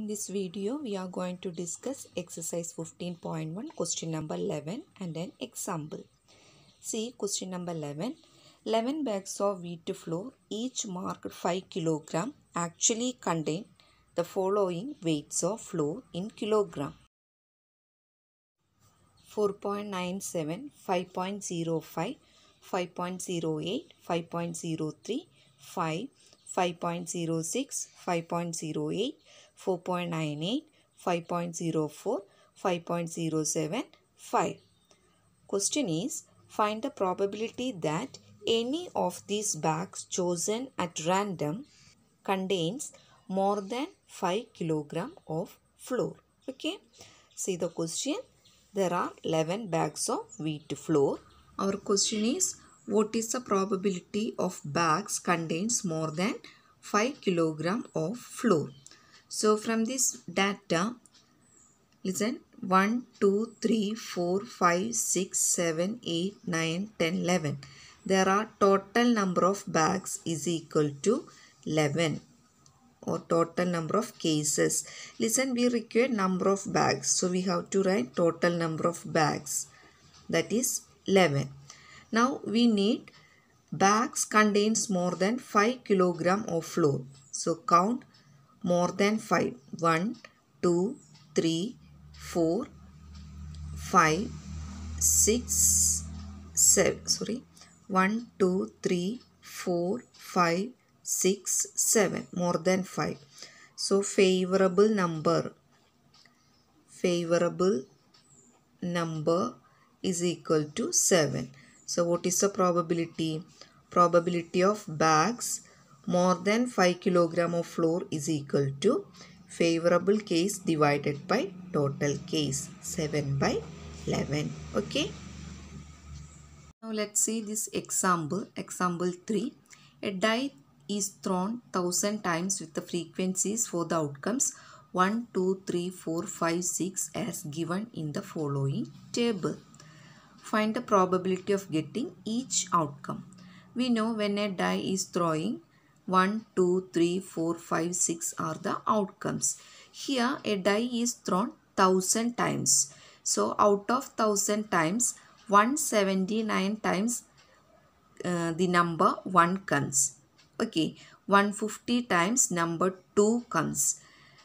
In this video, we are going to discuss exercise 15.1, question number 11 and an example. See question number 11. 11 bags of wheat flour, each marked 5 kg, actually contain the following weights of flour in kilogram. 4.97, 5.05, 5.08, 5.03, 5, 5.06, 5.08, 4.98, 5.04, 5. Question is, find the probability that any of these bags chosen at random contains more than 5 kilogram of flour. Okay. See the question. There are 11 bags of wheat flour. Our question is, what is the probability of bags contains more than 5 kilogram of flour? So from this data, listen 1, 2, 3, 4, 5, 6, 7, 8, 9, 10, 11. There are total number of bags is equal to 11 or total number of cases. Listen, we require number of bags. So we have to write total number of bags that is 11. Now we need bags contains more than 5 kilogram of flour. So count more than 5. 1, 2, 3, 4, 5, 6, 7. Sorry. 1, 2, 3, 4, 5, 6, 7. More than 5. So favorable number. Favorable number is equal to 7. So what is the probability? Probability of bags more than 5 kilogram of flour is equal to favorable case divided by total case 7 by 11 okay now let's see this example example 3 a die is thrown 1000 times with the frequencies for the outcomes 1 2 3 4 5 6 as given in the following table find the probability of getting each outcome we know when a die is throwing 1, 2, 3, 4, 5, 6 are the outcomes. Here a die is thrown 1000 times. So out of 1000 times 179 times uh, the number 1 comes. Okay 150 times number 2 comes.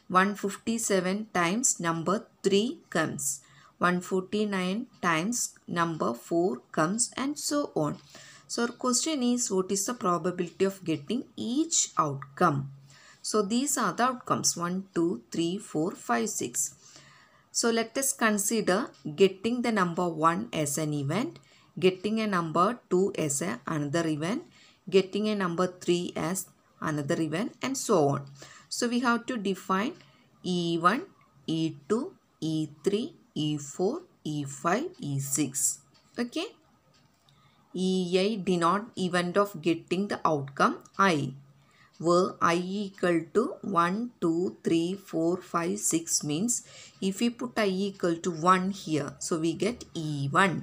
157 times number 3 comes. 149 times number 4 comes and so on. So our question is what is the probability of getting each outcome? So these are the outcomes 1, 2, 3, 4, 5, 6. So let us consider getting the number 1 as an event, getting a number 2 as a, another event, getting a number 3 as another event and so on. So we have to define E1, E2, E3, E4, E5, E6. Okay. EI denote event of getting the outcome I where i equal to 1 2 3 4 5 6 means if we put i equal to 1 here so we get e1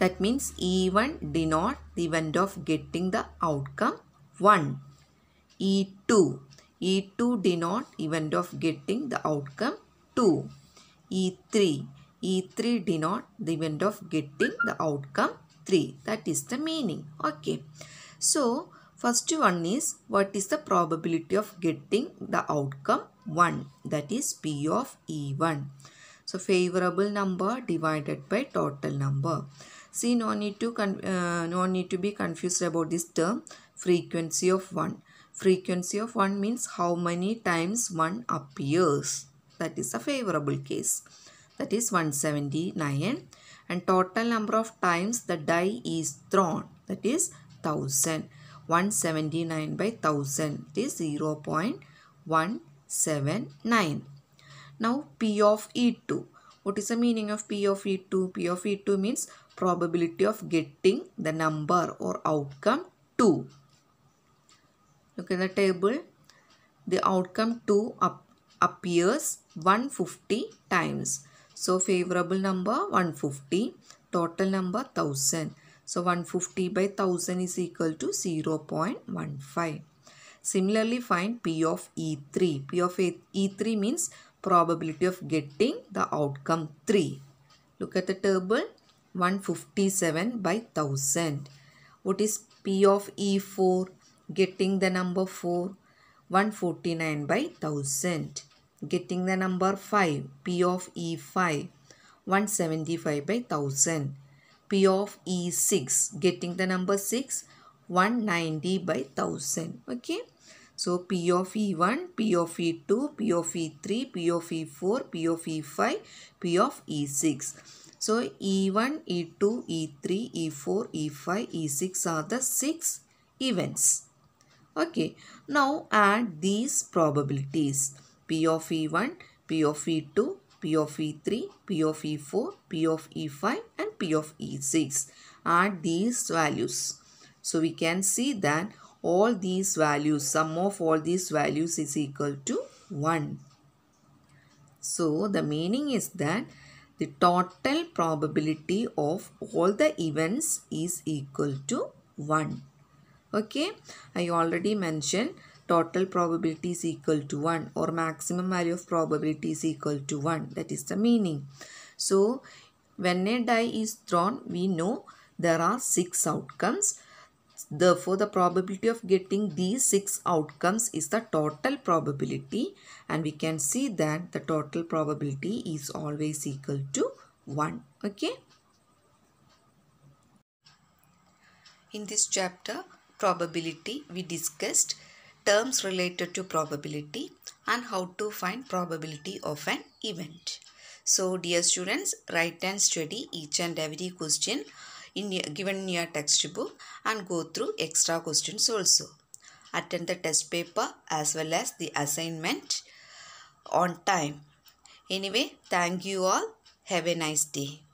that means e1 denote not event of getting the outcome 1 e2 e2 denote event of getting the outcome 2 e3 e3 denote not event of getting the outcome 3. That is the meaning. Okay. So, first one is what is the probability of getting the outcome 1 that is P of E1. So, favorable number divided by total number. See, no need to, uh, no need to be confused about this term frequency of 1. Frequency of 1 means how many times 1 appears. That is a favorable case. That is 179 and total number of times the die is thrown that is 1000. 179 by 1000 it is 0 0.179. Now P of E2. What is the meaning of P of E2? P of E2 means probability of getting the number or outcome 2. Look at the table. The outcome 2 up appears 150 times. So favorable number 150, total number 1000. So 150 by 1000 is equal to 0 0.15. Similarly find P of E3. P of E3 means probability of getting the outcome 3. Look at the table 157 by 1000. What is P of E4? Getting the number 4. 149 by 1000 getting the number 5 P of E5 175 by 1000 P of E6 getting the number 6 190 by 1000 okay so P of E1 P of E2 P of E3 P of E4 P of E5 P of E6 so E1 E2 E3 E4 E5 E6 are the 6 events okay now add these probabilities P of E1, P of E2, P of E3, P of E4, P of E5 and P of E6 are these values. So we can see that all these values, sum of all these values is equal to 1. So the meaning is that the total probability of all the events is equal to 1. Okay, I already mentioned total probability is equal to 1 or maximum value of probability is equal to 1. That is the meaning. So, when a die is thrown, we know there are 6 outcomes. Therefore, the probability of getting these 6 outcomes is the total probability and we can see that the total probability is always equal to 1. Okay. In this chapter, probability, we discussed terms related to probability and how to find probability of an event. So dear students, write and study each and every question in given in your textbook and go through extra questions also. Attend the test paper as well as the assignment on time. Anyway, thank you all. Have a nice day.